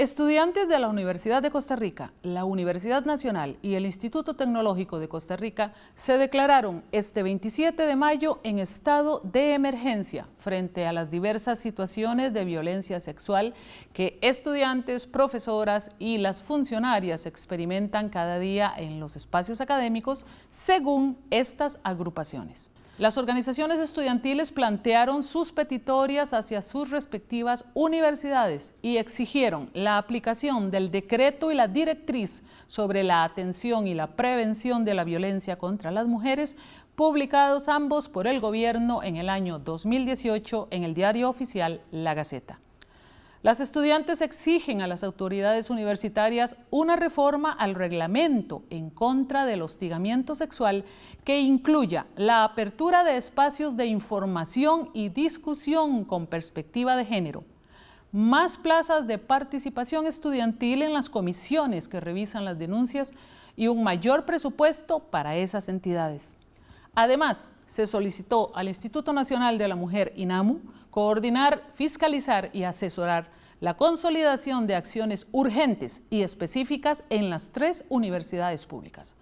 Estudiantes de la Universidad de Costa Rica, la Universidad Nacional y el Instituto Tecnológico de Costa Rica se declararon este 27 de mayo en estado de emergencia frente a las diversas situaciones de violencia sexual que estudiantes, profesoras y las funcionarias experimentan cada día en los espacios académicos según estas agrupaciones. Las organizaciones estudiantiles plantearon sus petitorias hacia sus respectivas universidades y exigieron la aplicación del decreto y la directriz sobre la atención y la prevención de la violencia contra las mujeres, publicados ambos por el gobierno en el año 2018 en el diario oficial La Gaceta. Las estudiantes exigen a las autoridades universitarias una reforma al reglamento en contra del hostigamiento sexual que incluya la apertura de espacios de información y discusión con perspectiva de género, más plazas de participación estudiantil en las comisiones que revisan las denuncias y un mayor presupuesto para esas entidades. Además, se solicitó al Instituto Nacional de la Mujer, INAMU, coordinar, fiscalizar y asesorar la consolidación de acciones urgentes y específicas en las tres universidades públicas.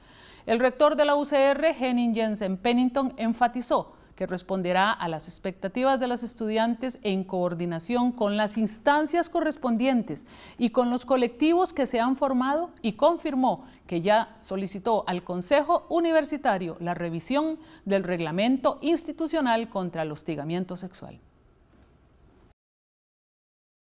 El rector de la UCR, Henning Jensen Pennington, enfatizó que responderá a las expectativas de los estudiantes en coordinación con las instancias correspondientes y con los colectivos que se han formado y confirmó que ya solicitó al Consejo Universitario la revisión del reglamento institucional contra el hostigamiento sexual.